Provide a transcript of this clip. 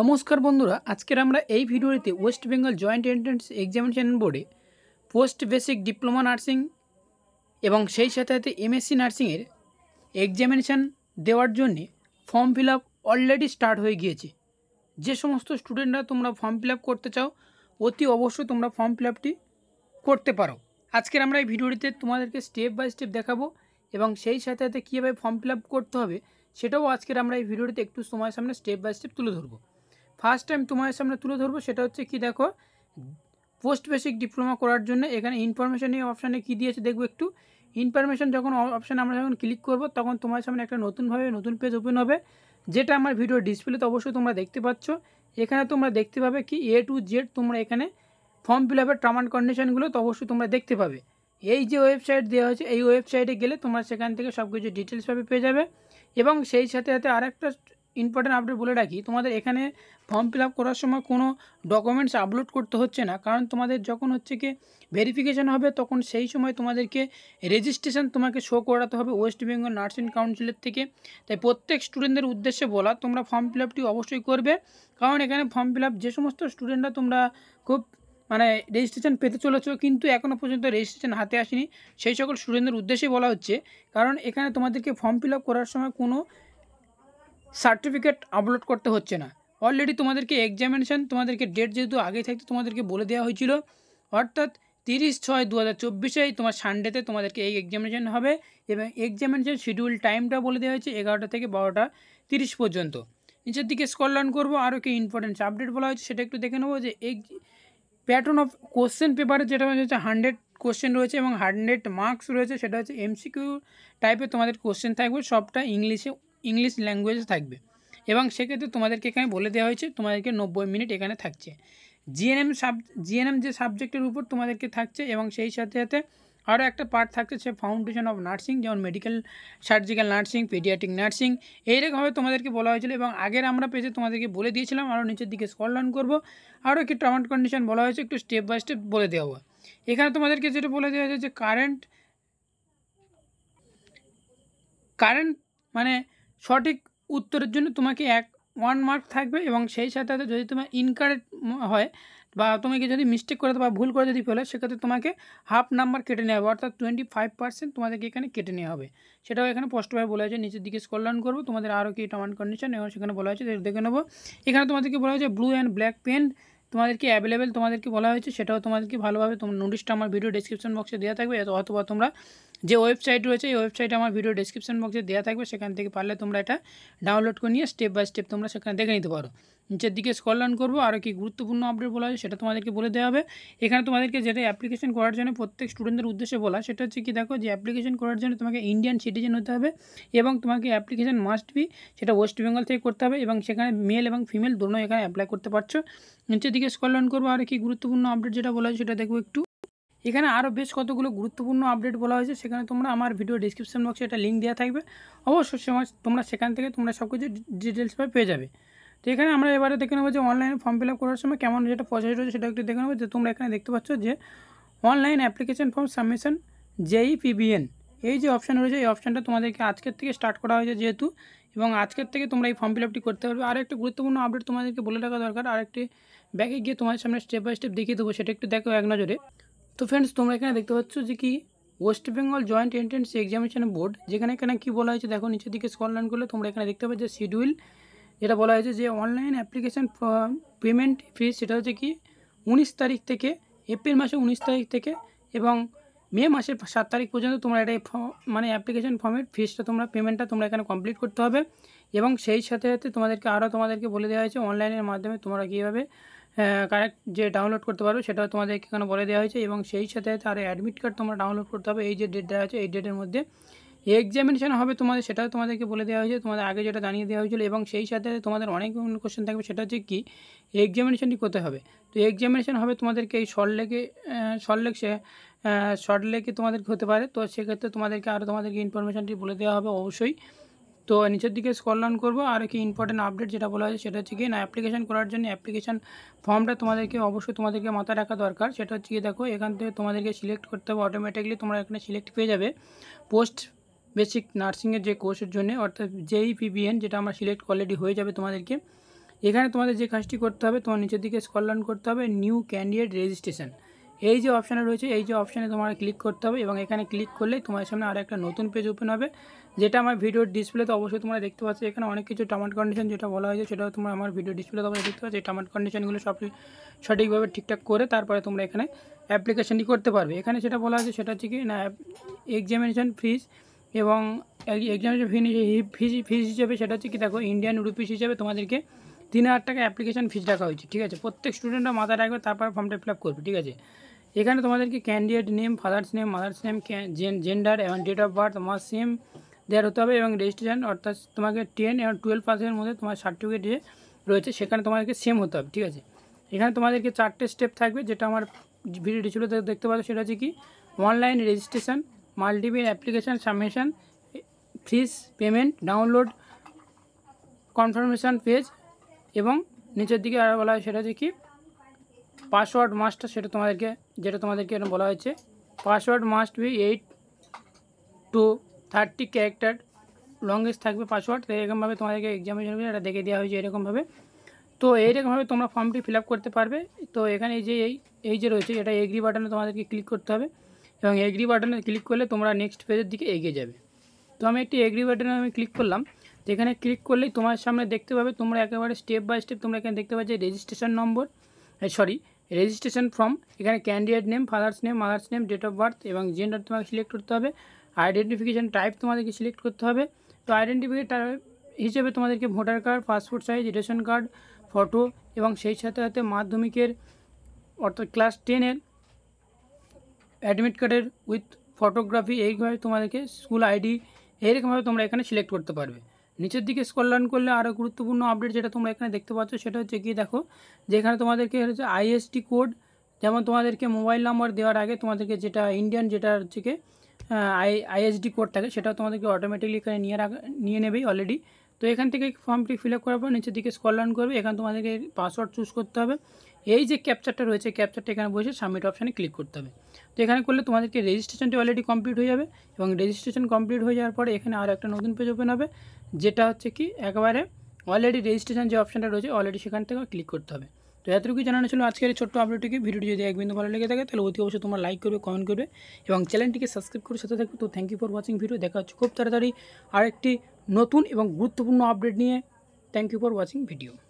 নমস্কার বন্ধুরা আজকের আমরা এই ভিডিওতে West Bengal joint entrance examination বোর্ডে পোস্ট বেসিক ডিপ্লোমা নার্সিং এবং সেই সাথে সাথে এমএসসি নার্সিংয়ের এক্সামিনেশান দেওয়ার জন্য form fill up already start হয়ে গিয়েছে যে সমস্ত স্টুডেন্টরা তোমরা ফর্ম ফিল আপ করতে চাও অতি অবশ্যই তোমরা ফর্ম ফিল আপটি করতে পারো আজকের আমরা এই ভিডিওটিতে তোমাদেরকে স্টেপ বাই স্টেপ দেখাবো এবং সেই সাথে সাথে কীভাবে ফর্ম ফিল আপ করতে হবে সেটাও আজকের আমরা এই ভিডিওটিতে একটু সময় সামনে স্টেপ বাই স্টেপ তুলে ধরবো ফার্স্ট টাইম তোমার সামনে তুলে ধরবো সেটা হচ্ছে কি দেখো পোস্ট বেসিক ডিপ্লোমা করার জন্য এখানে ইনফরমেশন এই অপশানে কী দিয়েছে দেখবো একটু ইনফরমেশন যখন অপশানে আমরা যখন ক্লিক করব তখন তোমার সামনে একটা নতুনভাবে নতুন পেজ ওপেন হবে যেটা আমার ভিডিও ডিসপ্লেতে অবশ্যই তোমরা দেখতে পাচ্ছ এখানে তোমরা দেখতে পাবে কি এ টু জেড তোমরা এখানে ফর্ম ফিল আপের টার্ম অ্যান্ড কন্ডিশনগুলো তো অবশ্যই তোমরা দেখতে পাবে এই যে ওয়েবসাইট দেওয়া হয়েছে এই ওয়েবসাইটে গেলে তোমরা সেখান থেকে সব কিছু ডিটেলসভাবে পেয়ে যাবে এবং সেই সাথে সাথে আরেকটা ইম্পর্টেন্ট আপডেট বলে রাখি তোমাদের এখানে ফর্ম ফিল করার সময় কোনো ডকুমেন্টস আপলোড করতে হচ্ছে না কারণ তোমাদের যখন হচ্ছে কি ভেরিফিকেশান হবে তখন সেই সময় তোমাদেরকে রেজিস্ট্রেশন তোমাকে শো করাতে হবে ওয়েস্ট বেঙ্গল নার্সিং কাউন্সিলের থেকে তাই প্রত্যেক স্টুডেন্টদের উদ্দেশ্যে বলা তোমরা ফর্ম ফিল অবশ্যই করবে কারণ এখানে ফর্ম ফিল যে সমস্ত স্টুডেন্টরা তোমরা খুব মানে রেজিস্ট্রেশন পেতে চলেছ কিন্তু এখনও পর্যন্ত রেজিস্ট্রেশন হাতে আসেনি সেই সকল স্টুডেন্টদের উদ্দেশ্যে বলা হচ্ছে কারণ এখানে তোমাদেরকে ফর্ম ফিল করার সময় কোনো সার্টিফিকেট আপলোড করতে হচ্ছে না অলরেডি তোমাদেরকে এক্সামিনেশান তোমাদেরকে ডেট যেহেতু আগে থাকতে তোমাদেরকে বলে দেওয়া হয়েছিল অর্থাৎ তিরিশ ছয় দু হাজার চব্বিশেই তোমার সানডেতে তোমাদেরকে এই এক্সামিনেশান হবে এবং এক্সামিনেশান শিডিউল টাইমটা বলে দেওয়া হয়েছে এগারোটা থেকে বারোটা তিরিশ পর্যন্ত নিচের দিকে লার্ন করবো আরও কি ইম্পর্টেন্ট আপডেট বলা হয়েছে সেটা একটু দেখে নেবো যে এই প্যাটার্ন অফ কোশ্চেন পেপারে যেটা হচ্ছে হান্ড্রেড কোশ্চেন রয়েছে এবং হান্ড্রেড মার্কস রয়েছে সেটা হচ্ছে এমসিকিউ টাইপের তোমাদের কোশ্চেন থাকবে সবটা ইংলিশে ইংলিশ ল্যাঙ্গুয়েজে থাকবে এবং সেক্ষেত্রে তোমাদেরকে এখানে বলে দেওয়া হয়েছে তোমাদেরকে নব্বই মিনিট এখানে থাকছে জিএনএম সাব জিএনএম যে সাবজেক্টের উপর তোমাদেরকে থাকছে এবং সেই সাথে সাথে আরও একটা পার্ট থাকছে সে ফাউন্ডেশন অফ নার্সিং যেমন medical surgical nursing paediatric nursing এইরকমভাবে তোমাদেরকে বলা হয়েছিল এবং আগের আমরা পেজে তোমাদেরকে বলে দিয়েছিলাম আরও নিচের দিকে স্কল ডাউন করবো আরও একটু টার্ম অ্যান্ড কন্ডিশন বলা হয়েছে একটু স্টেপ বাই স্টেপ বলে দেওয়া হবে এখানে তোমাদেরকে যেটা বলে দেওয়া হয়েছে যে কারেন্ট কারেন্ট মানে সঠিক উত্তরের জন্য তোমাকে এক ওয়ান মার্ক থাকবে এবং সেই সাথে সাথে যদি তোমার ইনকারেক্ট হয় বা তুমি কি যদি মিস্টেক করে বা ভুল করে যদি ফেলে সেক্ষেত্রে তোমাকে হাফ নাম্বার কেটে নেওয়া হবে অর্থাৎ টোয়েন্টি ফাইভ পার্সেন্ট তোমাদেরকে এখানে কেটে নেওয়া হবে সেটাও এখানে স্পষ্টভাবে বলা হয়েছে নিচের দিকে স্কলন করবো তোমাদের আরও কি টার্ম অ্যান্ড কন্ডিশন এবং সেখানে বলা হয়েছে দেখে নেবো এখানে তোমাদেরকে বলা হয়েছে ব্লু অ্যান্ড ব্ল্যাক পেন তোমাদেরকে অ্যাভেলেবেল তোমাদেরকে বলা হয়েছে সেটাও তোমাদেরকে ভালোভাবে তোমার নোটিশটা আমার ভিডিও ডিসক্রিপশন বক্সে দেওয়া থাকবে অথবা তোমরা যে ওয়েবসাইট রয়েছে এই ওয়েবসাইট আমার ভিডিও ডিসক্রিপশন বক্সে দেওয়া থাকবে সেখান থেকে পারলে তোমরা এটা ডাউনলোড করে নিয়ে স্টেপ বাই স্টেপ তোমরা সেখানে দেখে নিতে পারো নিচের দিকে স্কল ডাউন করবো আরও কি গুরুত্বপূর্ণ আপডেট বলা হয় সেটা তোমাদেরকে বলে দেওয়া হবে এখানে তোমাদেরকে যেটা অ্যাপ্লিকেশন করার জন্য প্রত্যেক স্টুডেন্টদের উদ্দেশ্যে বলা সেটা হচ্ছে কি দেখো যে অ্যাপ্লিকেশন করার জন্য তোমাকে ইন্ডিয়ান সিটিজেন হতে হবে এবং তোমাকে অ্যাপ্লিকেশন মাস্ট বি সেটা ওয়েস্ট বেঙ্গল থেকে করতে হবে এবং সেখানে মেল এবং ফিমেল দোনো এখানে অ্যাপ্লাই করতে পারছো নিচের দিকে স্কল ডাউন করবো আর কি গুরুত্বপূর্ণ আপডেট যেটা বলা হয় সেটা দেখবো একটু এখানে আরও বেশ কতগুলো গুরুত্বপূর্ণ আপডেট বলা হয়েছে সেখানে তোমরা আমার ভিডিও ডিসক্রিপশান বক্সে একটা লিঙ্ক দেওয়া থাকবে অবশ্যই সময় তোমরা সেখান থেকে তোমরা সব কিছু ডিটেলসভাবে পেয়ে যাবে তো এখানে আমরা এবারে দেখে নেবো যে অনলাইনে ফর্ম ফিল আপ করার সময় কেমন যেটা প্রসেস রয়েছে সেটা একটু দেখে নেবো যে তোমরা এখানে দেখতে পাচ্ছ যে online application form submission JE PBN এই যে অপশান রয়েছে এই অপশানটা তোমাদেরকে আজকের থেকে স্টার্ট করা হয়েছে যেহেতু এবং আজকের থেকে তোমরা এই ফর্ম ফিল আপটি করতে পারবে আর একটা গুরুত্বপূর্ণ আপডেট তোমাদেরকে বলে রাখা দরকার আর একটি ব্যাগে গিয়ে তোমাদের সামনে স্টেপ বাই স্টেপ দেখিয়ে দেবো সেটা একটু দেখো এক নজরে তো ফ্রেন্ডস তোমরা এখানে দেখতে পাচ্ছ যে কি West Bengal joint entrance examination board যেখানে এখানে কী বলা হয়েছে দেখো নিচের দিকে স্কললাইন করলে তোমরা এখানে দেখতে পাচ্ছ যে শিডিউল যেটা বলা হয়েছে যে অনলাইন অ্যাপ্লিকেশান পেমেন্ট ফি সেটা হচ্ছে কি উনিশ তারিখ থেকে এপ্রিল মাসে উনিশ তারিখ থেকে এবং মে মাসের সাত তারিখ পর্যন্ত তোমরা এটা মানে অ্যাপ্লিকেশান ফর্মের ফিসটা তোমরা পেমেন্টটা তোমরা এখানে কমপ্লিট করতে হবে এবং সেই সাথে সাথে তোমাদেরকে আরও তোমাদেরকে বলে দেওয়া হয়েছে অনলাইনের মাধ্যমে তোমরা কীভাবে কারেক্ট হ্যাঁ, যে ডাউনলোড করতে পারবে সেটাও তোমাদেরকে এখানে বলে দেওয়া হয়েছে এবং সেই সাথে তার অ্যাডমিট কার্ড তোমরা ডাউনলোড করতে হবে এই যে ডেটটা আছে এই ডেটের মধ্যে এক্সামিনেশান হবে তোমাদের সেটাও তোমাদেরকে বলে দেওয়া হয়েছে তোমাদের আগে যেটা জানিয়ে দেওয়া হয়েছিল এবং সেই সাথে তোমাদের অনেক কোশ্চেন থাকবে সেটা হচ্ছে কি এক্সামিনেশানটি করতে হবে তো এক্সামিনেশান হবে তোমাদেরকে এই সল্টলেকে সল্টলেক সে সল্টলেকে তোমাদেরকে হতে পারে তো সেক্ষেত্রে তোমাদেরকে আরও তোমাদেরকে ইনফরমেশানটি বলে দেওয়া হবে অবশ্যই তো নিচের দিকে স্কল ডাউন করবো আর কি ইম্পর্টেন্ট আপডেট যেটা বলা হয়েছে সেটা হচ্ছে কি না অ্যাপ্লিকেশান করার জন্য অ্যাপ্লিকেশান ফর্মটা তোমাদেরকে অবশ্যই তোমাদেরকে মাথায় রাখা দরকার সেটা হচ্ছে কি দেখো এখান থেকে তোমাদেরকে সিলেক্ট করতে হবে অটোমেটিকলি তোমরা এখানে সিলেক্ট পেয়ে যাবে পোস্ট বেসিক নার্সিংয়ের যে কোর্সের জন্য অর্থাৎ যেই পিবিএন e যেটা আমরা সিলেক্ট অলরেডি হয়ে যাবে তোমাদেরকে এখানে তোমাদের যে কাজটি করতে হবে তোমার নিচের দিকে স্কল ডাউন করতে হবে নিউ ক্যান্ডিডেট রেজিস্ট্রেশন এই যে অপশানে রয়েছে এই যে অপশানে তোমার ক্লিক করতে হবে এবং এখানে ক্লিক করলে তোমার সামনে আর একটা নতুন পেজ ওপেন হবে যেটা আমার ভিডিওর ডিসপ্লেতে অবশ্যই তোমরা দেখতে পাচ্ছ এখানে অনেক কিছু টার্ম কন্ডিশন যেটা বলা হয়েছে সেটাও তোমার আমার ভিডিও ডিসপ্লে অবশ্যই দেখতে পাচ্ছ এই টার্ম কন্ডিশনগুলো সব সঠিকভাবে ঠিকঠাক করে তারপরে তোমরা এখানে অ্যাপ্লিকেশানটি করতে পারবে এখানে সেটা বলা হয়েছে সেটা হচ্ছে কি না এক্সামিনেশান ফিজ এবং এক্সামিনেশন ফিজ ফিজ হিসেবে সেটা হচ্ছে কি দেখো ইন্ডিয়ান রুপিস হিসেবে তোমাদেরকে তিন হাজার টাকা অ্যাপ্লিকেশন ফিজ রাখা হয়েছে ঠিক আছে প্রত্যেক স্টুডেন্টরা মাথায় রাখবে তারপর ফর্মটা ফিল আপ করবে ঠিক আছে এখানে তোমাদেরকে candidate name father's name mother's name gender এবং ডেট অফ বার্থ তোমার সেম দেওয়ার হতে হবে এবং রেজিস্ট্রেশন অর্থাৎ তোমাকে টেন এবং টুয়েলভ পার্সেন্টের মধ্যে তোমার সার্টিফিকেট যে রয়েছে সেখানে তোমাদেরকে সেম হতে হবে ঠিক আছে এখানে তোমাদেরকে চারটে স্টেপ থাকবে যেটা আমার ভিডিওটি ছিল দেখতে পাচ্ছ সেটা হচ্ছে কি online registration multiple application submission fees payment download confirmation page এবং নিচের দিকে আরও বলা হয় সেটা হচ্ছে কি পাসওয়ার্ড মাস্টার সেটা তোমাদেরকে যেটা তোমাদেরকে এরকম বলা হয়েছে password must be eight to thirty character longest থাকবে পাসওয়ার্ড তো এরকমভাবে তোমাদেরকে এক্সামিনেশন এটা দেখে দেওয়া হয়েছে এরকমভাবে তো এইরকমভাবে তোমরা ফর্মটি ফিল করতে পারবে তো এখানে যে এই এই যে রয়েছে এটা এগ্রি বাটনে তোমাদেরকে ক্লিক করতে হবে এবং এগ্রি বাটনে ক্লিক করলে তোমরা নেক্সট পেজের দিকে এগিয়ে যাবে তো আমি একটি এগ্রি বাটনে আমি ক্লিক করলাম যেখানে ক্লিক করলেই তোমার সামনে দেখতে পাবে তোমরা একেবারে স্টেপ বাই স্টেপ তোমরা এখানে দেখতে পাবে যে registration number sorry registration form এখানে candidate name father's name mother's name date of birth এবং জেন্ডার তোমাকে সিলেক্ট করতে হবে আইডেন্টিফিকেশান টাইপ তোমাদেরকে সিলেক্ট করতে হবে তো আইডেন্টিফিকেশন টাইপ হিসেবে তোমাদেরকে voter card passport size ration card photo এবং সেই সাথে সাথে মাধ্যমিকের অর্থাৎ ক্লাস টেনের অ্যাডমিট কার্ডের উইথ ফটোগ্রাফি এইভাবে তোমাদেরকে স্কুল আইডি এইরকমভাবে তোমরা এখানে সিলেক্ট করতে পারবে নিচের দিকে স্কলান করলে আরও গুরুত্বপূর্ণ আপডেট যেটা তোমরা এখানে দেখতে পাচ্ছ সেটা হচ্ছে গিয়ে দেখো যেখানে তোমাদেরকে হচ্ছে আইএসটি কোড যেমন তোমাদেরকে মোবাইল নাম্বার দেওয়ার আগে তোমাদেরকে যেটা ইন্ডিয়ান যেটা হচ্ছে কি আই আইএসডি কোড থাকে সেটাও তোমাদেরকে অটোমেটিকলি এখানে নিয়ে রাখা নিয়ে নেবেই অলরেডি তো এখান থেকে ফর্মটি ফিল আপ করার পর নিচের দিকে স্কলান করবে এখানে তোমাদেরকে পাসওয়ার্ড চুজ করতে হবে এই যে ক্যাপচারটা রয়েছে ক্যাপচারটা এখানে বসে সাবমিট অপশানে ক্লিক করতে হবে তো এখানে করলে তোমাদেরকে রেজিস্ট্রেশনটি অলরেডি কমপ্লিট হয়ে যাবে এবং রেজিস্ট্রেশন কমপ্লিট হয়ে যাওয়ার পরে এখানে আরও একটা নতুন পেজ ওপেন হবে যেটা হচ্ছে কি একবারে অলরেডি রেজিস্ট্রেশন যে অপশানটা রয়েছে অলরেডি সেখান থেকে ক্লিক করতে হবে তো এতটুকু জানানো ছিল আজকের এই ছোট্ট আপডেটটিকে ভিডিওটি যদি এক বিন্দু ভালো লেগে থাকে তাহলে অতি অবশ্যই তোমার লাইক করবে কমেন্ট করবে এবং চ্যানেলটিকে সাবস্ক্রাইব করে সাথে থাকবে তো thank you for watching video দেখা হচ্ছে খুব তাড়াতাড়ি আরেকটি নতুন এবং গুরুত্বপূর্ণ আপডেট নিয়ে thank you for watching video